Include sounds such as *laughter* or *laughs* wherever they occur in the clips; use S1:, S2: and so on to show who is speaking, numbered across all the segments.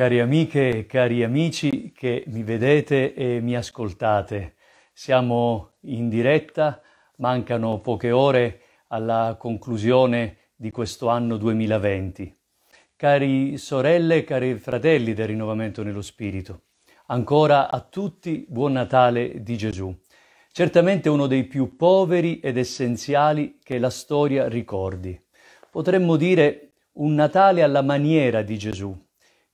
S1: Cari amiche e cari amici che mi vedete e mi ascoltate, siamo in diretta, mancano poche ore alla conclusione di questo anno 2020. Cari sorelle, cari fratelli del rinnovamento nello Spirito, ancora a tutti buon Natale di Gesù, certamente uno dei più poveri ed essenziali che la storia ricordi. Potremmo dire un Natale alla maniera di Gesù,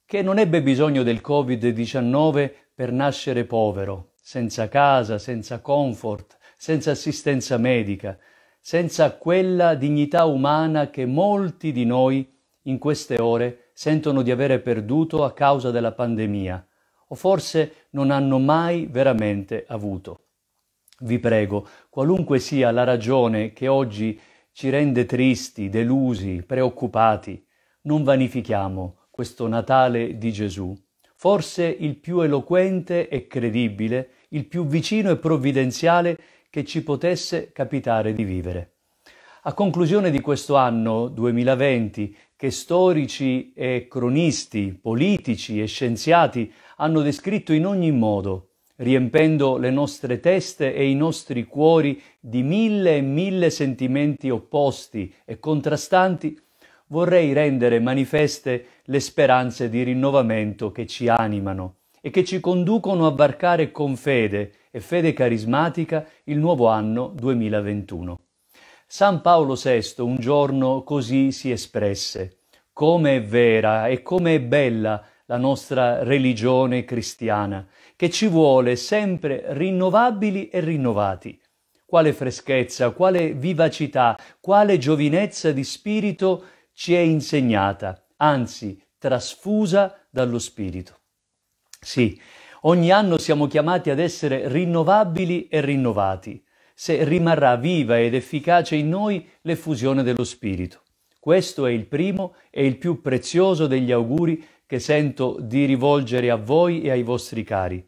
S1: che non ebbe bisogno del Covid-19 per nascere povero, senza casa, senza comfort, senza assistenza medica, senza quella dignità umana che molti di noi in queste ore sentono di avere perduto a causa della pandemia, o forse non hanno mai veramente avuto. Vi prego, qualunque sia la ragione che oggi ci rende tristi, delusi, preoccupati, non vanifichiamo, questo Natale di Gesù, forse il più eloquente e credibile, il più vicino e provvidenziale che ci potesse capitare di vivere. A conclusione di questo anno 2020, che storici e cronisti, politici e scienziati hanno descritto in ogni modo, riempendo le nostre teste e i nostri cuori di mille e mille sentimenti opposti e contrastanti, vorrei rendere manifeste le speranze di rinnovamento che ci animano e che ci conducono a varcare con fede e fede carismatica il nuovo anno 2021. San Paolo VI un giorno così si espresse. Come è vera e come è bella la nostra religione cristiana, che ci vuole sempre rinnovabili e rinnovati. Quale freschezza, quale vivacità, quale giovinezza di spirito ci è insegnata anzi trasfusa dallo Spirito. Sì, ogni anno siamo chiamati ad essere rinnovabili e rinnovati, se rimarrà viva ed efficace in noi l'effusione dello Spirito. Questo è il primo e il più prezioso degli auguri che sento di rivolgere a voi e ai vostri cari.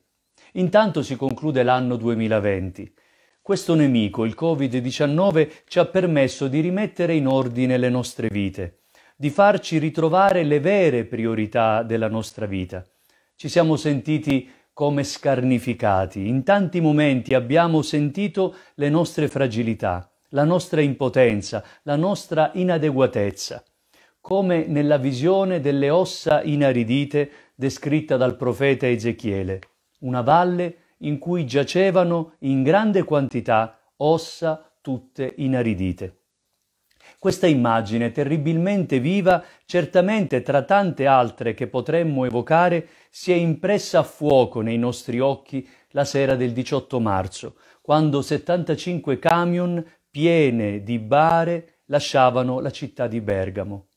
S1: Intanto si conclude l'anno 2020. Questo nemico, il Covid-19, ci ha permesso di rimettere in ordine le nostre vite di farci ritrovare le vere priorità della nostra vita. Ci siamo sentiti come scarnificati, in tanti momenti abbiamo sentito le nostre fragilità, la nostra impotenza, la nostra inadeguatezza, come nella visione delle ossa inaridite descritta dal profeta Ezechiele, una valle in cui giacevano in grande quantità ossa tutte inaridite. Questa immagine terribilmente viva, certamente tra tante altre che potremmo evocare, si è impressa a fuoco nei nostri occhi la sera del 18 marzo, quando 75 camion piene di bare lasciavano la città di Bergamo.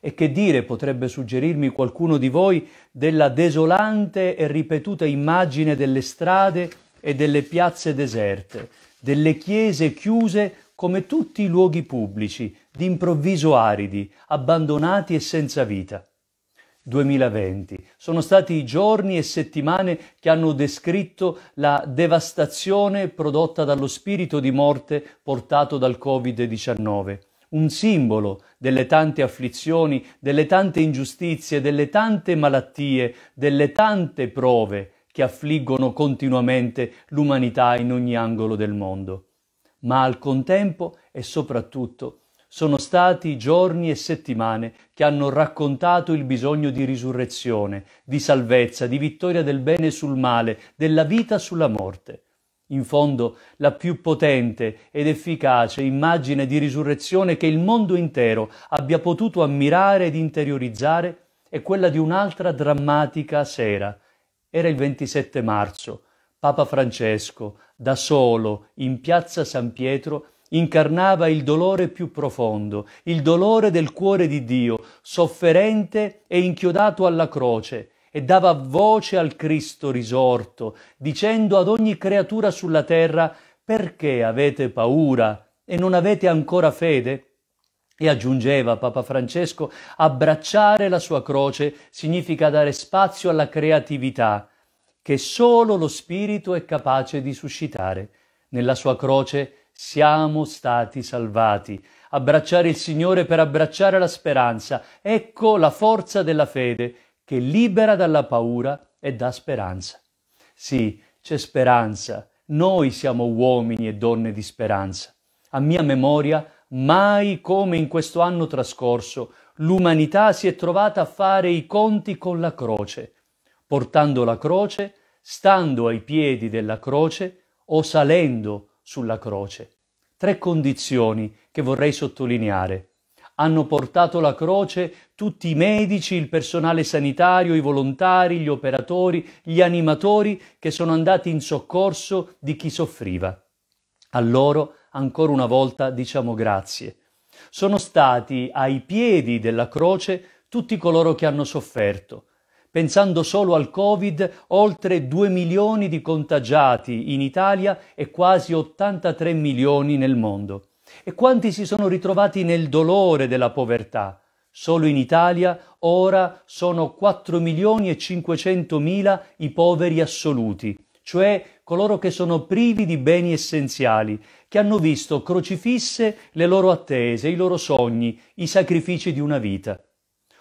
S1: E che dire potrebbe suggerirmi qualcuno di voi della desolante e ripetuta immagine delle strade e delle piazze deserte, delle chiese chiuse come tutti i luoghi pubblici, d'improvviso aridi, abbandonati e senza vita. 2020 sono stati i giorni e settimane che hanno descritto la devastazione prodotta dallo spirito di morte portato dal Covid-19 un simbolo delle tante afflizioni, delle tante ingiustizie, delle tante malattie, delle tante prove che affliggono continuamente l'umanità in ogni angolo del mondo ma al contempo e soprattutto sono stati giorni e settimane che hanno raccontato il bisogno di risurrezione, di salvezza, di vittoria del bene sul male, della vita sulla morte. In fondo, la più potente ed efficace immagine di risurrezione che il mondo intero abbia potuto ammirare ed interiorizzare è quella di un'altra drammatica sera. Era il 27 marzo, Papa Francesco, da solo, in piazza San Pietro, incarnava il dolore più profondo, il dolore del cuore di Dio, sofferente e inchiodato alla croce, e dava voce al Cristo risorto, dicendo ad ogni creatura sulla terra perché avete paura e non avete ancora fede? E aggiungeva Papa Francesco, abbracciare la sua croce significa dare spazio alla creatività, che solo lo Spirito è capace di suscitare. Nella sua croce siamo stati salvati. Abbracciare il Signore per abbracciare la speranza, ecco la forza della fede che libera dalla paura e dà speranza. Sì, c'è speranza. Noi siamo uomini e donne di speranza. A mia memoria, mai come in questo anno trascorso, l'umanità si è trovata a fare i conti con la croce portando la croce, stando ai piedi della croce o salendo sulla croce. Tre condizioni che vorrei sottolineare. Hanno portato la croce tutti i medici, il personale sanitario, i volontari, gli operatori, gli animatori che sono andati in soccorso di chi soffriva. A loro ancora una volta diciamo grazie. Sono stati ai piedi della croce tutti coloro che hanno sofferto, Pensando solo al Covid, oltre 2 milioni di contagiati in Italia e quasi 83 milioni nel mondo. E quanti si sono ritrovati nel dolore della povertà? Solo in Italia ora sono 4 milioni e 500 mila i poveri assoluti, cioè coloro che sono privi di beni essenziali, che hanno visto crocifisse le loro attese, i loro sogni, i sacrifici di una vita.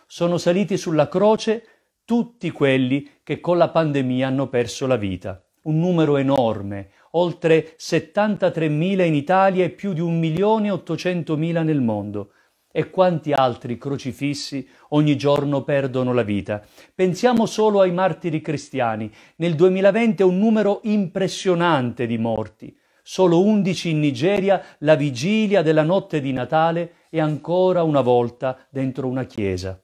S1: Sono saliti sulla croce tutti quelli che con la pandemia hanno perso la vita. Un numero enorme, oltre 73.000 in Italia e più di 1.800.000 nel mondo. E quanti altri crocifissi ogni giorno perdono la vita? Pensiamo solo ai martiri cristiani. Nel 2020 un numero impressionante di morti. Solo 11 in Nigeria, la vigilia della notte di Natale e ancora una volta dentro una chiesa.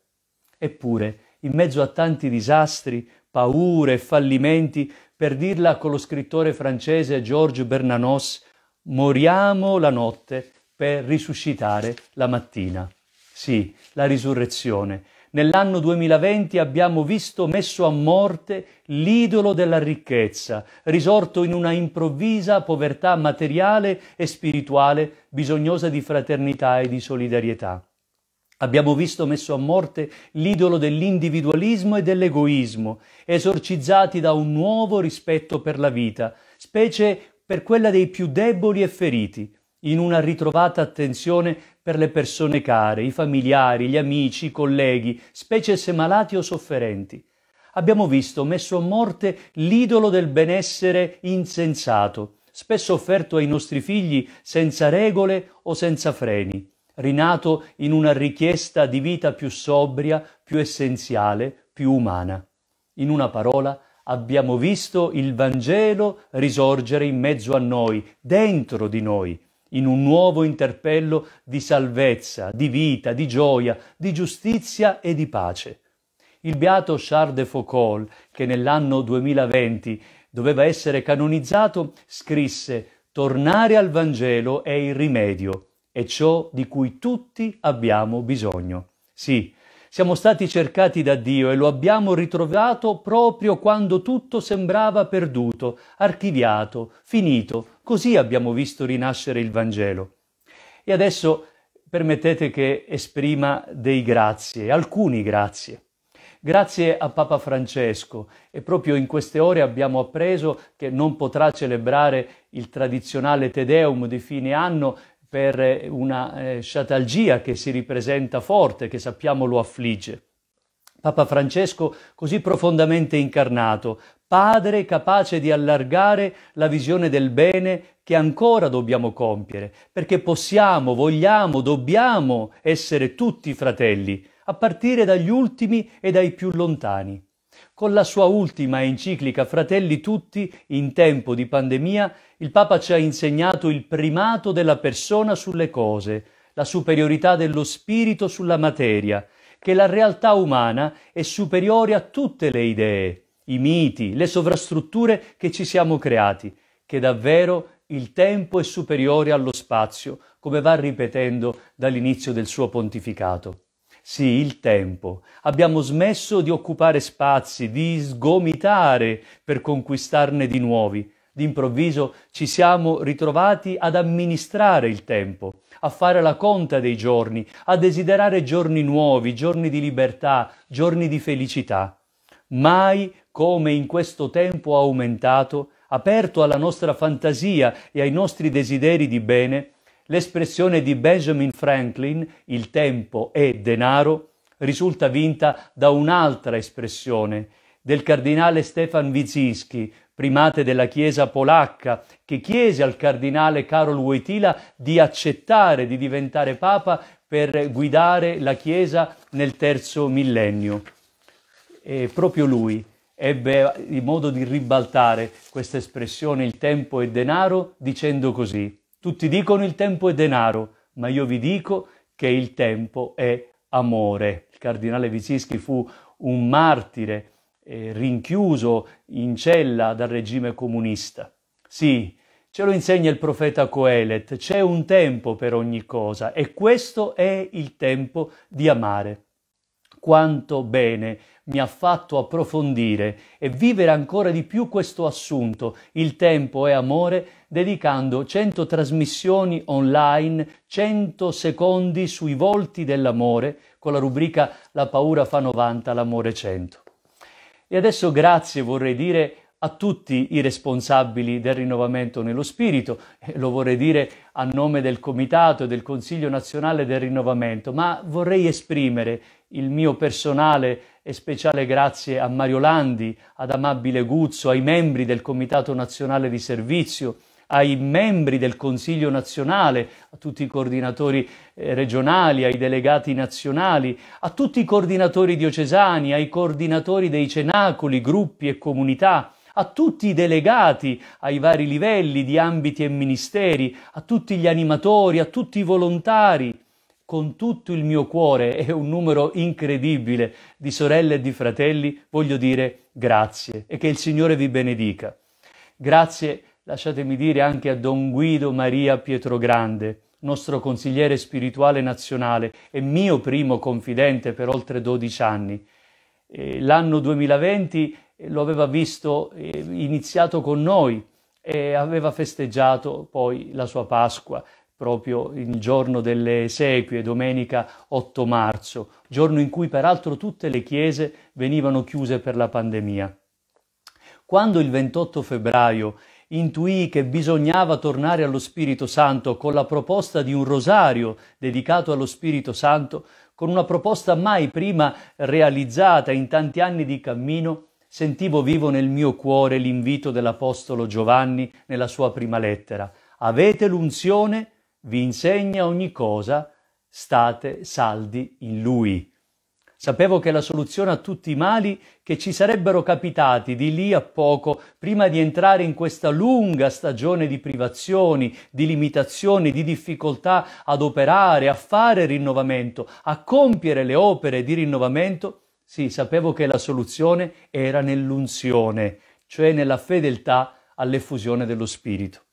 S1: Eppure in mezzo a tanti disastri, paure, fallimenti, per dirla con lo scrittore francese Georges Bernanos, moriamo la notte per risuscitare la mattina. Sì, la risurrezione. Nell'anno 2020 abbiamo visto messo a morte l'idolo della ricchezza, risorto in una improvvisa povertà materiale e spirituale bisognosa di fraternità e di solidarietà. Abbiamo visto messo a morte l'idolo dell'individualismo e dell'egoismo, esorcizzati da un nuovo rispetto per la vita, specie per quella dei più deboli e feriti, in una ritrovata attenzione per le persone care, i familiari, gli amici, i colleghi, specie se malati o sofferenti. Abbiamo visto messo a morte l'idolo del benessere insensato, spesso offerto ai nostri figli senza regole o senza freni rinato in una richiesta di vita più sobria, più essenziale, più umana. In una parola, abbiamo visto il Vangelo risorgere in mezzo a noi, dentro di noi, in un nuovo interpello di salvezza, di vita, di gioia, di giustizia e di pace. Il beato Charles de Foucault, che nell'anno 2020 doveva essere canonizzato, scrisse Tornare al Vangelo è il rimedio è ciò di cui tutti abbiamo bisogno. Sì, siamo stati cercati da Dio e lo abbiamo ritrovato proprio quando tutto sembrava perduto, archiviato, finito. Così abbiamo visto rinascere il Vangelo. E adesso permettete che esprima dei grazie, alcuni grazie. Grazie a Papa Francesco e proprio in queste ore abbiamo appreso che non potrà celebrare il tradizionale Te Deum di fine anno per eh, una eh, sciatalgia che si ripresenta forte, che sappiamo lo affligge. Papa Francesco, così profondamente incarnato, Padre capace di allargare la visione del bene che ancora dobbiamo compiere, perché possiamo, vogliamo, dobbiamo essere tutti fratelli, a partire dagli ultimi e dai più lontani. Con la sua ultima enciclica Fratelli tutti, in tempo di pandemia, il Papa ci ha insegnato il primato della persona sulle cose, la superiorità dello spirito sulla materia, che la realtà umana è superiore a tutte le idee, i miti, le sovrastrutture che ci siamo creati, che davvero il tempo è superiore allo spazio, come va ripetendo dall'inizio del suo pontificato. Sì, il tempo. Abbiamo smesso di occupare spazi, di sgomitare per conquistarne di nuovi. D'improvviso ci siamo ritrovati ad amministrare il tempo, a fare la conta dei giorni, a desiderare giorni nuovi, giorni di libertà, giorni di felicità. Mai come in questo tempo aumentato, aperto alla nostra fantasia e ai nostri desideri di bene, L'espressione di Benjamin Franklin, il tempo è denaro, risulta vinta da un'altra espressione del cardinale Stefan Wizinski, primate della Chiesa polacca, che chiese al cardinale Karol Wojtyla di accettare di diventare papa per guidare la Chiesa nel terzo millennio. E proprio lui ebbe il modo di ribaltare questa espressione il tempo e denaro dicendo così tutti dicono il tempo è denaro, ma io vi dico che il tempo è amore. Il cardinale Vizinski fu un martire eh, rinchiuso in cella dal regime comunista. Sì, ce lo insegna il profeta Coelet, c'è un tempo per ogni cosa e questo è il tempo di amare quanto bene mi ha fatto approfondire e vivere ancora di più questo assunto, il tempo è amore, dedicando 100 trasmissioni online, 100 secondi sui volti dell'amore, con la rubrica La paura fa 90, l'amore 100. E adesso grazie vorrei dire a tutti i responsabili del rinnovamento nello spirito, lo vorrei dire a nome del Comitato e del Consiglio nazionale del rinnovamento, ma vorrei esprimere il mio personale e speciale grazie a Mario Landi, ad Amabile Guzzo, ai membri del Comitato nazionale di servizio, ai membri del Consiglio nazionale, a tutti i coordinatori eh, regionali, ai delegati nazionali, a tutti i coordinatori diocesani, ai coordinatori dei cenacoli, gruppi e comunità, a tutti i delegati ai vari livelli di ambiti e ministeri, a tutti gli animatori, a tutti i volontari, con tutto il mio cuore e un numero incredibile di sorelle e di fratelli, voglio dire grazie e che il Signore vi benedica. Grazie, lasciatemi dire, anche a Don Guido Maria Pietrogrande, nostro consigliere spirituale nazionale e mio primo confidente per oltre 12 anni. Eh, l'anno 2020 lo aveva visto eh, iniziato con noi e aveva festeggiato poi la sua Pasqua proprio il giorno delle esequie, domenica 8 marzo, giorno in cui peraltro tutte le chiese venivano chiuse per la pandemia. Quando il 28 febbraio intuì che bisognava tornare allo Spirito Santo con la proposta di un rosario dedicato allo Spirito Santo, con una proposta mai prima realizzata in tanti anni di cammino, sentivo vivo nel mio cuore l'invito dell'Apostolo Giovanni nella sua prima lettera. Avete l'unzione, vi insegna ogni cosa, state saldi in lui. Sapevo che la soluzione a tutti i mali che ci sarebbero capitati di lì a poco, prima di entrare in questa lunga stagione di privazioni, di limitazioni, di difficoltà ad operare, a fare rinnovamento, a compiere le opere di rinnovamento, sì, sapevo che la soluzione era nell'unzione, cioè nella fedeltà all'effusione dello Spirito.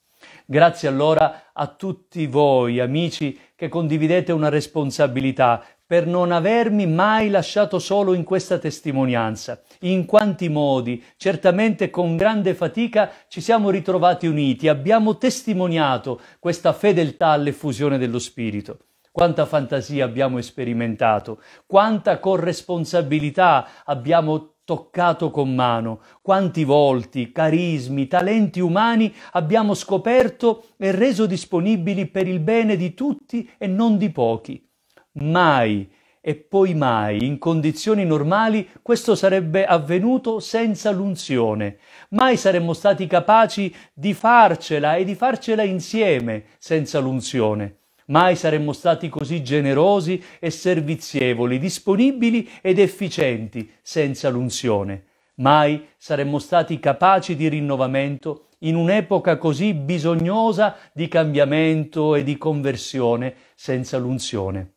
S1: Grazie allora a tutti voi, amici, che condividete una responsabilità per non avermi mai lasciato solo in questa testimonianza. In quanti modi, certamente con grande fatica, ci siamo ritrovati uniti, abbiamo testimoniato questa fedeltà all'effusione dello Spirito quanta fantasia abbiamo sperimentato, quanta corresponsabilità abbiamo toccato con mano, quanti volti, carismi, talenti umani abbiamo scoperto e reso disponibili per il bene di tutti e non di pochi. Mai e poi mai, in condizioni normali, questo sarebbe avvenuto senza l'unzione. Mai saremmo stati capaci di farcela e di farcela insieme senza l'unzione. Mai saremmo stati così generosi e servizievoli, disponibili ed efficienti senza l'unzione. Mai saremmo stati capaci di rinnovamento in un'epoca così bisognosa di cambiamento e di conversione senza l'unzione.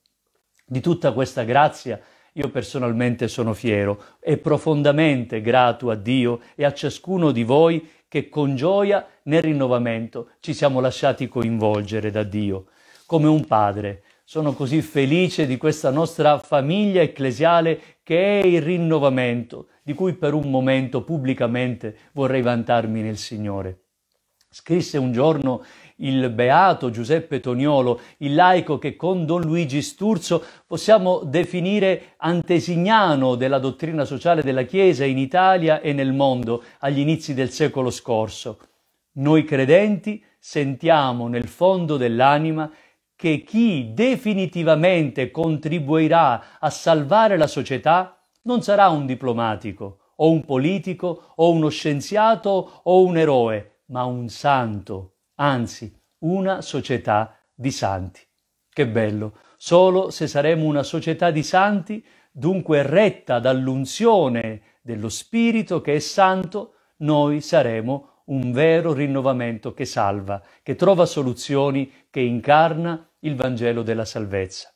S1: Di tutta questa grazia io personalmente sono fiero e profondamente grato a Dio e a ciascuno di voi che con gioia nel rinnovamento ci siamo lasciati coinvolgere da Dio come un padre. Sono così felice di questa nostra famiglia ecclesiale che è il rinnovamento, di cui per un momento pubblicamente vorrei vantarmi nel Signore. Scrisse un giorno il beato Giuseppe Toniolo, il laico che con Don Luigi Sturzo possiamo definire antesignano della dottrina sociale della Chiesa in Italia e nel mondo agli inizi del secolo scorso. Noi credenti sentiamo nel fondo dell'anima che chi definitivamente contribuirà a salvare la società non sarà un diplomatico o un politico o uno scienziato o un eroe, ma un santo, anzi una società di santi. Che bello! Solo se saremo una società di santi, dunque retta dall'unzione dello Spirito che è santo, noi saremo un vero rinnovamento che salva, che trova soluzioni, che incarna il Vangelo della salvezza.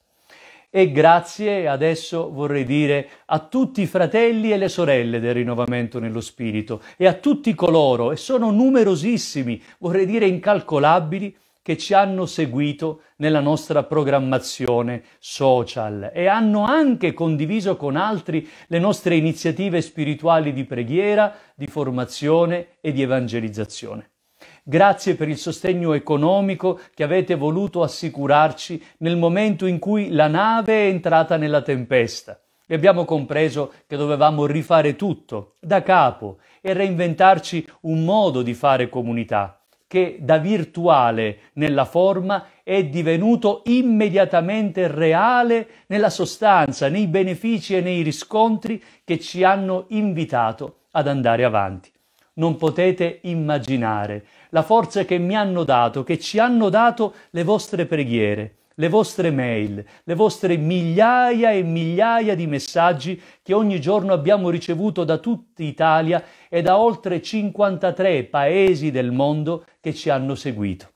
S1: E grazie adesso vorrei dire a tutti i fratelli e le sorelle del rinnovamento nello Spirito e a tutti coloro, e sono numerosissimi, vorrei dire incalcolabili, che ci hanno seguito nella nostra programmazione social e hanno anche condiviso con altri le nostre iniziative spirituali di preghiera, di formazione e di evangelizzazione. Grazie per il sostegno economico che avete voluto assicurarci nel momento in cui la nave è entrata nella tempesta e abbiamo compreso che dovevamo rifare tutto da capo e reinventarci un modo di fare comunità che da virtuale nella forma è divenuto immediatamente reale nella sostanza, nei benefici e nei riscontri che ci hanno invitato ad andare avanti. Non potete immaginare la forza che mi hanno dato, che ci hanno dato le vostre preghiere le vostre mail, le vostre migliaia e migliaia di messaggi che ogni giorno abbiamo ricevuto da tutta Italia e da oltre 53 paesi del mondo che ci hanno seguito.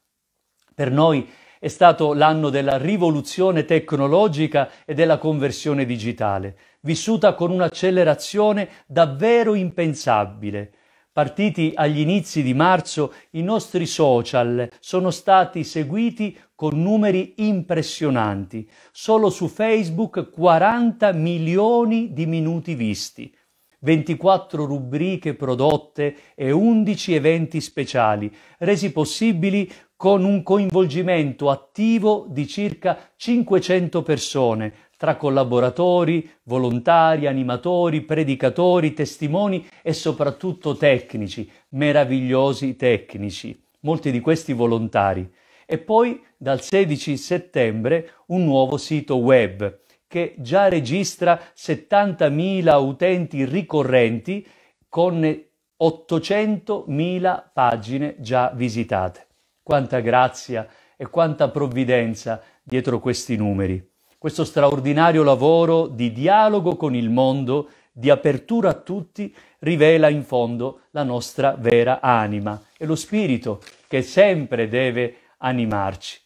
S1: Per noi è stato l'anno della rivoluzione tecnologica e della conversione digitale, vissuta con un'accelerazione davvero impensabile partiti agli inizi di marzo, i nostri social sono stati seguiti con numeri impressionanti. Solo su Facebook 40 milioni di minuti visti. 24 rubriche prodotte e 11 eventi speciali, resi possibili con un coinvolgimento attivo di circa 500 persone, tra collaboratori, volontari, animatori, predicatori, testimoni e soprattutto tecnici, meravigliosi tecnici, molti di questi volontari. E poi dal 16 settembre un nuovo sito web che già registra 70.000 utenti ricorrenti con 800.000 pagine già visitate. Quanta grazia e quanta provvidenza dietro questi numeri questo straordinario lavoro di dialogo con il mondo, di apertura a tutti, rivela in fondo la nostra vera anima e lo spirito che sempre deve animarci.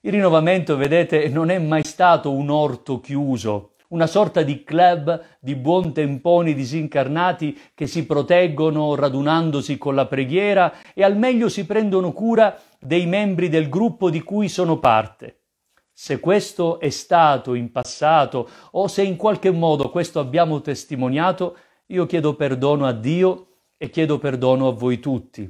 S1: Il rinnovamento, vedete, non è mai stato un orto chiuso, una sorta di club di buontemponi disincarnati che si proteggono radunandosi con la preghiera e al meglio si prendono cura dei membri del gruppo di cui sono parte se questo è stato in passato o se in qualche modo questo abbiamo testimoniato, io chiedo perdono a Dio e chiedo perdono a voi tutti.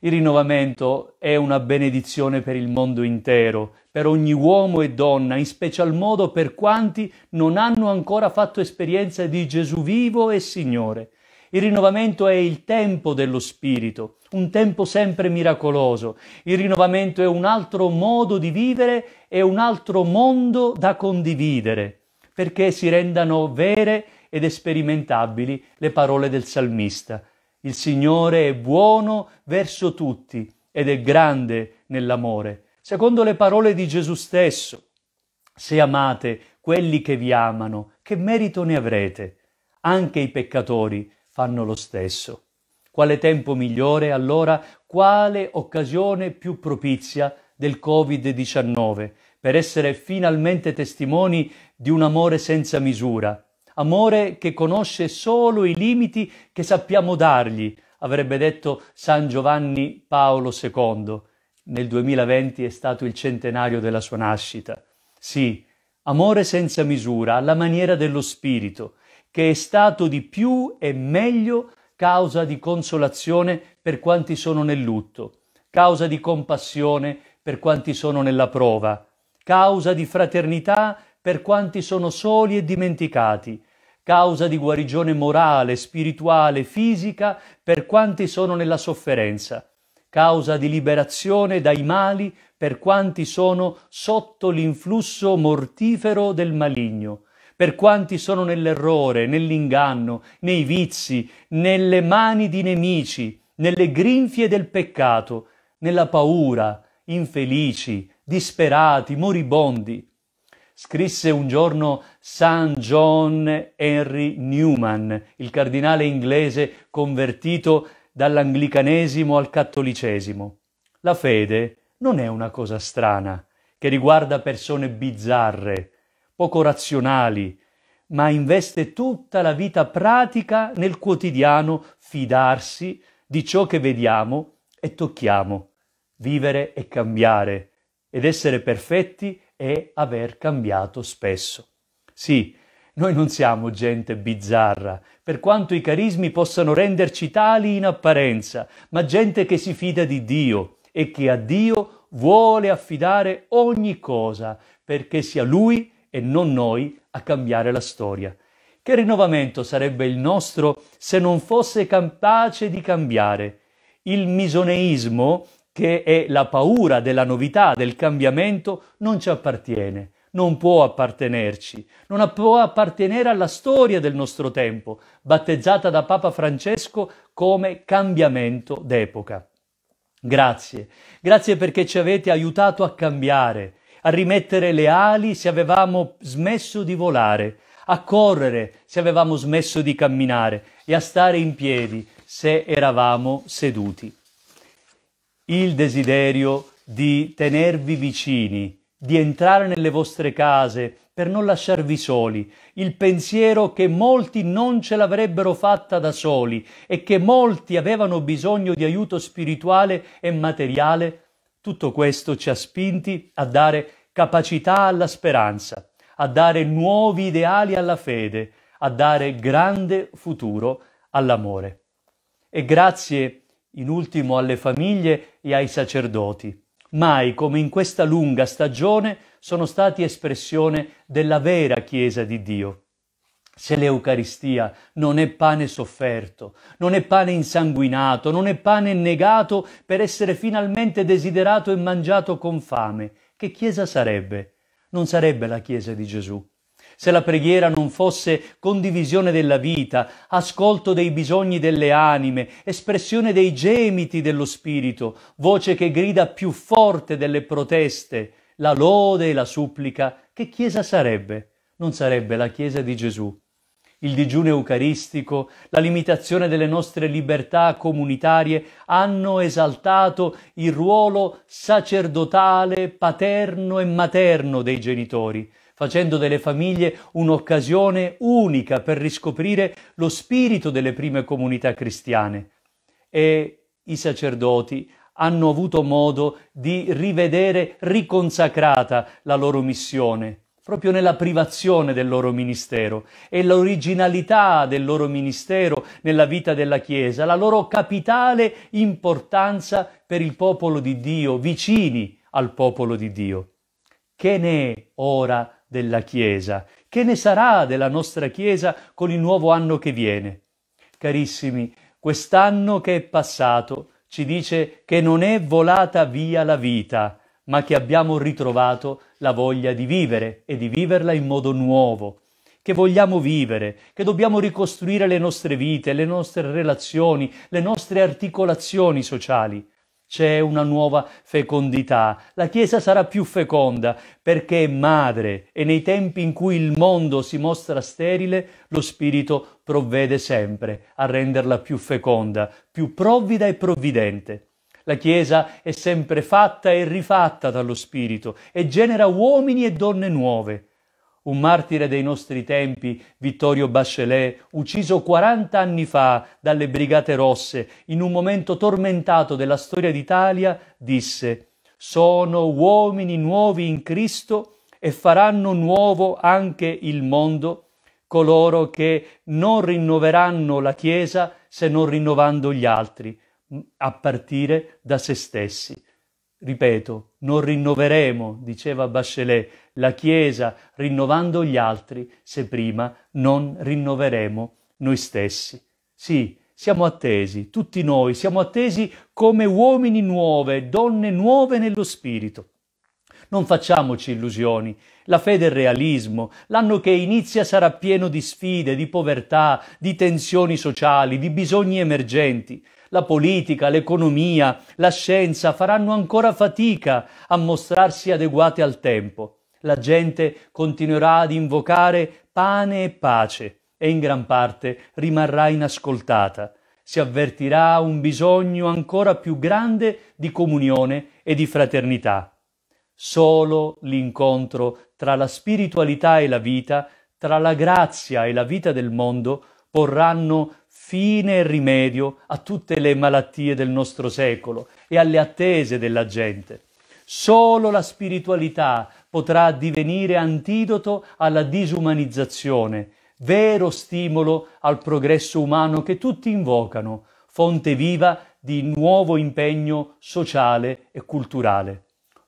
S1: Il rinnovamento è una benedizione per il mondo intero, per ogni uomo e donna, in special modo per quanti non hanno ancora fatto esperienza di Gesù vivo e Signore. Il rinnovamento è il tempo dello Spirito, un tempo sempre miracoloso. Il rinnovamento è un altro modo di vivere e un altro mondo da condividere, perché si rendano vere ed esperimentabili le parole del salmista. Il Signore è buono verso tutti ed è grande nell'amore. Secondo le parole di Gesù stesso, se amate quelli che vi amano, che merito ne avrete? Anche i peccatori fanno lo stesso. Quale tempo migliore allora? Quale occasione più propizia del Covid-19 per essere finalmente testimoni di un amore senza misura? Amore che conosce solo i limiti che sappiamo dargli, avrebbe detto San Giovanni Paolo II. Nel 2020 è stato il centenario della sua nascita. Sì, amore senza misura, alla maniera dello spirito, che è stato di più e meglio causa di consolazione per quanti sono nel lutto, causa di compassione per quanti sono nella prova, causa di fraternità per quanti sono soli e dimenticati, causa di guarigione morale, spirituale, fisica per quanti sono nella sofferenza, causa di liberazione dai mali per quanti sono sotto l'influsso mortifero del maligno, per quanti sono nell'errore, nell'inganno, nei vizi, nelle mani di nemici, nelle grinfie del peccato, nella paura, infelici, disperati, moribondi. Scrisse un giorno San John Henry Newman, il cardinale inglese convertito dall'anglicanesimo al cattolicesimo. La fede non è una cosa strana, che riguarda persone bizzarre, poco razionali, ma investe tutta la vita pratica nel quotidiano fidarsi di ciò che vediamo e tocchiamo, vivere e cambiare, ed essere perfetti è aver cambiato spesso. Sì, noi non siamo gente bizzarra, per quanto i carismi possano renderci tali in apparenza, ma gente che si fida di Dio e che a Dio vuole affidare ogni cosa perché sia Lui che e non noi a cambiare la storia. Che rinnovamento sarebbe il nostro se non fosse capace di cambiare? Il misoneismo, che è la paura della novità, del cambiamento, non ci appartiene, non può appartenerci, non può appartenere alla storia del nostro tempo, battezzata da Papa Francesco come cambiamento d'epoca. Grazie, grazie perché ci avete aiutato a cambiare a rimettere le ali se avevamo smesso di volare, a correre se avevamo smesso di camminare e a stare in piedi se eravamo seduti. Il desiderio di tenervi vicini, di entrare nelle vostre case per non lasciarvi soli, il pensiero che molti non ce l'avrebbero fatta da soli e che molti avevano bisogno di aiuto spirituale e materiale tutto questo ci ha spinti a dare capacità alla speranza, a dare nuovi ideali alla fede, a dare grande futuro all'amore. E grazie in ultimo alle famiglie e ai sacerdoti. Mai come in questa lunga stagione sono stati espressione della vera Chiesa di Dio se l'Eucaristia non è pane sofferto, non è pane insanguinato, non è pane negato per essere finalmente desiderato e mangiato con fame, che Chiesa sarebbe? Non sarebbe la Chiesa di Gesù. Se la preghiera non fosse condivisione della vita, ascolto dei bisogni delle anime, espressione dei gemiti dello Spirito, voce che grida più forte delle proteste, la lode e la supplica, che Chiesa sarebbe? Non sarebbe la Chiesa di Gesù il digiuno eucaristico, la limitazione delle nostre libertà comunitarie hanno esaltato il ruolo sacerdotale, paterno e materno dei genitori, facendo delle famiglie un'occasione unica per riscoprire lo spirito delle prime comunità cristiane. E i sacerdoti hanno avuto modo di rivedere riconsacrata la loro missione proprio nella privazione del loro ministero e l'originalità del loro ministero nella vita della Chiesa, la loro capitale importanza per il popolo di Dio, vicini al popolo di Dio. Che ne è ora della Chiesa? Che ne sarà della nostra Chiesa con il nuovo anno che viene? Carissimi, quest'anno che è passato ci dice che non è volata via la vita, ma che abbiamo ritrovato la voglia di vivere e di viverla in modo nuovo, che vogliamo vivere, che dobbiamo ricostruire le nostre vite, le nostre relazioni, le nostre articolazioni sociali. C'è una nuova fecondità, la Chiesa sarà più feconda perché è madre e nei tempi in cui il mondo si mostra sterile, lo Spirito provvede sempre a renderla più feconda, più provvida e provvidente. La Chiesa è sempre fatta e rifatta dallo Spirito e genera uomini e donne nuove. Un martire dei nostri tempi, Vittorio Bachelet, ucciso 40 anni fa dalle Brigate Rosse, in un momento tormentato della storia d'Italia, disse «Sono uomini nuovi in Cristo e faranno nuovo anche il mondo coloro che non rinnoveranno la Chiesa se non rinnovando gli altri» a partire da se stessi. Ripeto, non rinnoveremo, diceva Bachelet, la Chiesa rinnovando gli altri se prima non rinnoveremo noi stessi. Sì, siamo attesi, tutti noi siamo attesi come uomini nuove, donne nuove nello spirito. Non facciamoci illusioni. La fede è il realismo. L'anno che inizia sarà pieno di sfide, di povertà, di tensioni sociali, di bisogni emergenti. La politica, l'economia, la scienza faranno ancora fatica a mostrarsi adeguate al tempo. La gente continuerà ad invocare pane e pace e in gran parte rimarrà inascoltata. Si avvertirà un bisogno ancora più grande di comunione e di fraternità. Solo l'incontro tra la spiritualità e la vita, tra la grazia e la vita del mondo, porranno fine e rimedio a tutte le malattie del nostro secolo e alle attese della gente. Solo la spiritualità potrà divenire antidoto alla disumanizzazione, vero stimolo al progresso umano che tutti invocano, fonte viva di nuovo impegno sociale e culturale.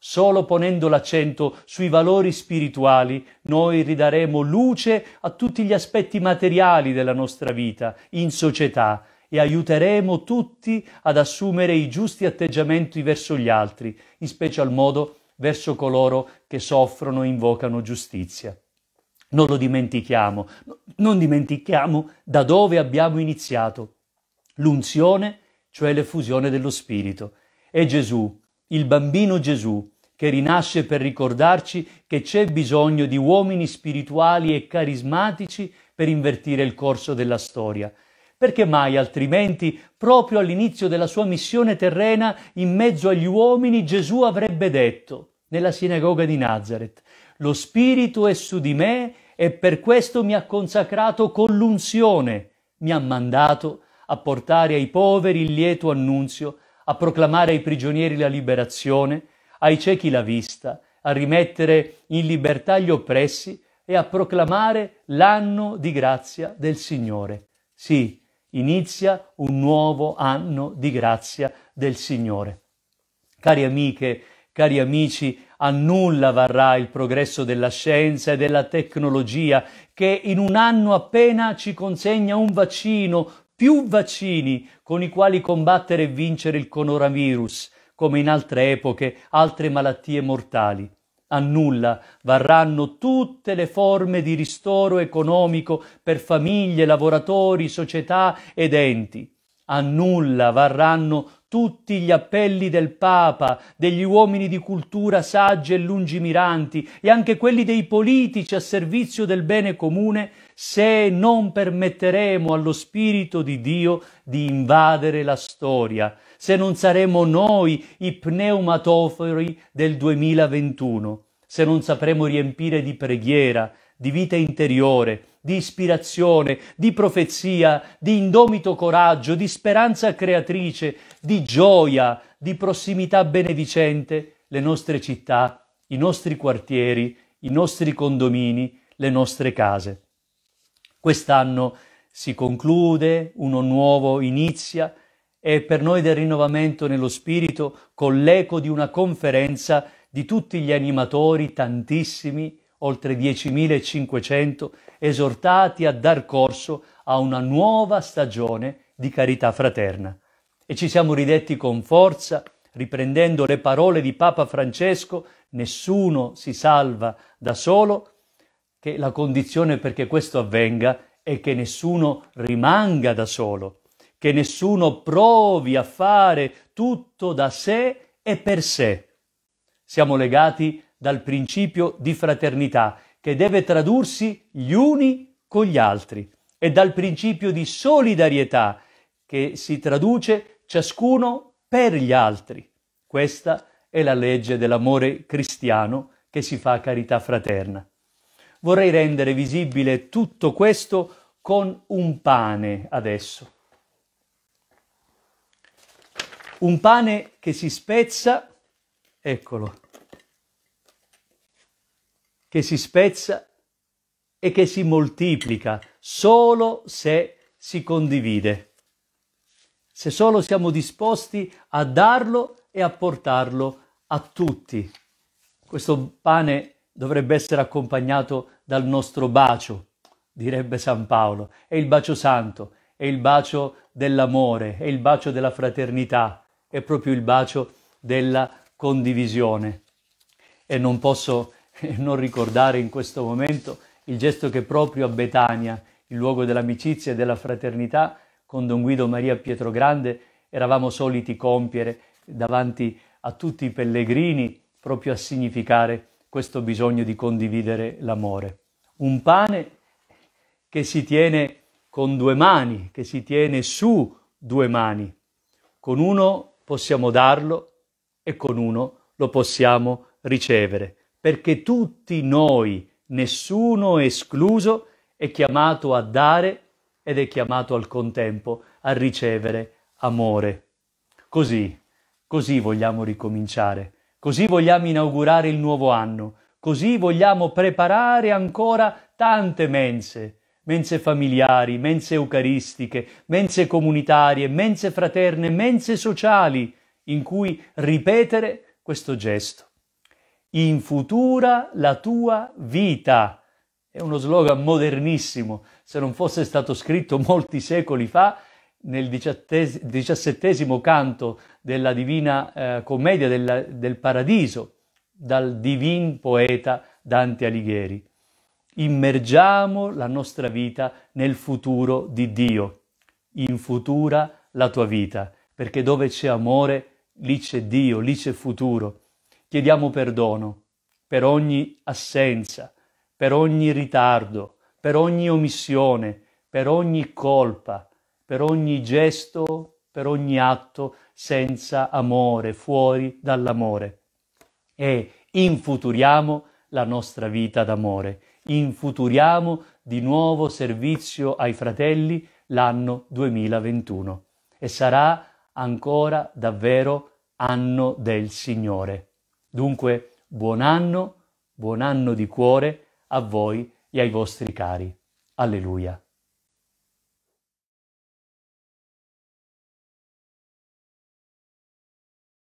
S1: Solo ponendo l'accento sui valori spirituali noi ridaremo luce a tutti gli aspetti materiali della nostra vita in società e aiuteremo tutti ad assumere i giusti atteggiamenti verso gli altri, in special modo verso coloro che soffrono e invocano giustizia. Non lo dimentichiamo, non dimentichiamo da dove abbiamo iniziato. L'unzione, cioè l'effusione dello Spirito. E Gesù, il bambino Gesù, che rinasce per ricordarci che c'è bisogno di uomini spirituali e carismatici per invertire il corso della storia. Perché mai altrimenti, proprio all'inizio della sua missione terrena, in mezzo agli uomini, Gesù avrebbe detto, nella sinagoga di Nazareth, Lo Spirito è su di me e per questo mi ha consacrato con l'unzione, mi ha mandato a portare ai poveri il lieto annunzio, a proclamare ai prigionieri la liberazione, ai ciechi la vista, a rimettere in libertà gli oppressi e a proclamare l'anno di grazia del Signore. Sì, inizia un nuovo anno di grazia del Signore. Cari amiche, cari amici, a nulla varrà il progresso della scienza e della tecnologia che in un anno appena ci consegna un vaccino, più vaccini con i quali combattere e vincere il coronavirus come in altre epoche, altre malattie mortali. A nulla varranno tutte le forme di ristoro economico per famiglie, lavoratori, società ed enti. A nulla varranno tutti gli appelli del Papa, degli uomini di cultura saggi e lungimiranti e anche quelli dei politici a servizio del bene comune, se non permetteremo allo Spirito di Dio di invadere la storia, se non saremo noi i pneumatofori del 2021, se non sapremo riempire di preghiera, di vita interiore, di ispirazione, di profezia, di indomito coraggio, di speranza creatrice, di gioia, di prossimità benedicente, le nostre città, i nostri quartieri, i nostri condomini, le nostre case. Quest'anno si conclude, uno nuovo inizia, e per noi del rinnovamento nello spirito con l'eco di una conferenza di tutti gli animatori, tantissimi, oltre 10.500, esortati a dar corso a una nuova stagione di carità fraterna. E ci siamo ridetti con forza, riprendendo le parole di Papa Francesco, nessuno si salva da solo, che la condizione perché questo avvenga è che nessuno rimanga da solo che nessuno provi a fare tutto da sé e per sé. Siamo legati dal principio di fraternità che deve tradursi gli uni con gli altri e dal principio di solidarietà che si traduce ciascuno per gli altri. Questa è la legge dell'amore cristiano che si fa carità fraterna. Vorrei rendere visibile tutto questo con un pane adesso un pane che si spezza, eccolo, che si spezza e che si moltiplica solo se si condivide, se solo siamo disposti a darlo e a portarlo a tutti. Questo pane dovrebbe essere accompagnato dal nostro bacio, direbbe San Paolo, è il bacio santo, è il bacio dell'amore, è il bacio della fraternità, è proprio il bacio della condivisione. E non posso *laughs* non ricordare in questo momento il gesto che proprio a Betania, il luogo dell'amicizia e della fraternità, con Don Guido Maria Pietro Grande eravamo soliti compiere davanti a tutti i pellegrini proprio a significare questo bisogno di condividere l'amore. Un pane che si tiene con due mani, che si tiene su due mani. Con uno possiamo darlo e con uno lo possiamo ricevere, perché tutti noi, nessuno escluso, è chiamato a dare ed è chiamato al contempo a ricevere amore. Così, così vogliamo ricominciare, così vogliamo inaugurare il nuovo anno, così vogliamo preparare ancora tante mense, mense familiari, mense eucaristiche, mense comunitarie, mense fraterne, mense sociali, in cui ripetere questo gesto. In futura la tua vita. È uno slogan modernissimo, se non fosse stato scritto molti secoli fa, nel diciassettesimo canto della Divina eh, Commedia della, del Paradiso, dal divin poeta Dante Alighieri. Immergiamo la nostra vita nel futuro di Dio. In futura la tua vita, perché dove c'è amore, lì c'è Dio, lì c'è futuro. Chiediamo perdono per ogni assenza, per ogni ritardo, per ogni omissione, per ogni colpa, per ogni gesto, per ogni atto senza amore, fuori dall'amore. E infuturiamo la nostra vita d'amore infuturiamo di nuovo servizio ai fratelli l'anno 2021 e sarà ancora davvero anno del Signore. Dunque, buon anno, buon anno di cuore a voi e ai vostri cari. Alleluia.